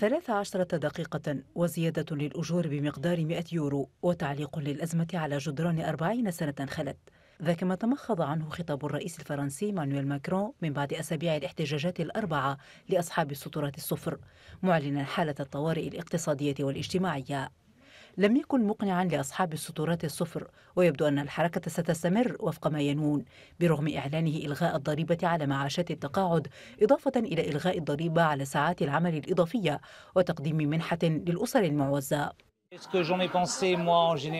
13 دقيقة وزيادة للأجور بمقدار 100 يورو وتعليق للأزمة على جدران 40 سنة خلت ذاك ما تمخض عنه خطاب الرئيس الفرنسي مانويل ماكرون من بعد أسابيع الاحتجاجات الأربعة لأصحاب السطورات الصفر معلنا حالة الطوارئ الاقتصادية والاجتماعية لم يكن مقنعا لأصحاب السطورات الصفر ويبدو أن الحركة ستستمر وفق ما ينوون برغم إعلانه إلغاء الضريبة على معاشات التقاعد إضافة إلى إلغاء الضريبة على ساعات العمل الإضافية وتقديم منحة للأسر المعوزة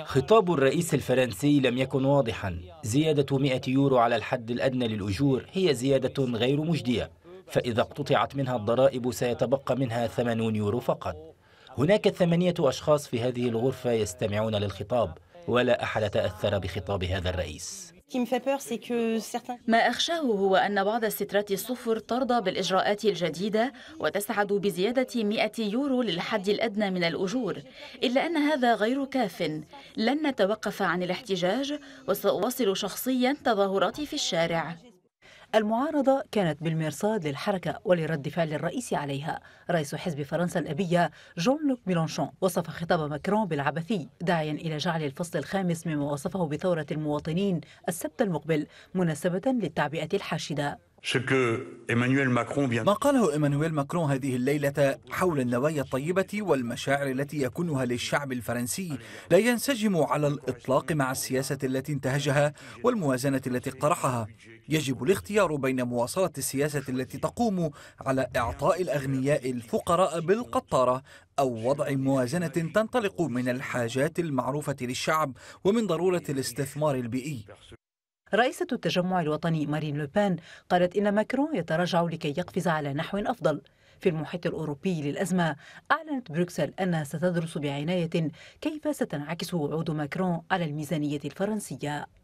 خطاب الرئيس الفرنسي لم يكن واضحا زيادة 100 يورو على الحد الأدنى للأجور هي زيادة غير مجدية فإذا اقتطعت منها الضرائب سيتبقى منها 80 يورو فقط هناك ثمانية أشخاص في هذه الغرفة يستمعون للخطاب ولا أحد تأثر بخطاب هذا الرئيس ما أخشاه هو أن بعض السترات الصفر ترضى بالإجراءات الجديدة وتسعد بزيادة 100 يورو للحد الأدنى من الأجور إلا أن هذا غير كاف لن نتوقف عن الاحتجاج وسأواصل شخصيا تظاهراتي في الشارع المعارضة كانت بالمرصاد للحركة ولرد فعل الرئيس عليها رئيس حزب فرنسا الأبية جون لوك ميلانشون وصف خطاب ماكرون بالعبثي داعيا إلى جعل الفصل الخامس مما وصفه بثورة المواطنين السبت المقبل مناسبة للتعبئة الحاشدة ما قاله إيمانويل ماكرون هذه الليلة حول النوايا الطيبة والمشاعر التي يكنها للشعب الفرنسي لا ينسجم على الإطلاق مع السياسة التي انتهجها والموازنة التي اقترحها يجب الاختيار بين مواصلة السياسة التي تقوم على إعطاء الأغنياء الفقراء بالقطارة أو وضع موازنة تنطلق من الحاجات المعروفة للشعب ومن ضرورة الاستثمار البيئي رئيسة التجمع الوطني مارين لوبان قالت إن ماكرون يتراجع لكي يقفز على نحو أفضل في المحيط الأوروبي للأزمة أعلنت بروكسل أنها ستدرس بعناية كيف ستنعكس وعود ماكرون على الميزانية الفرنسية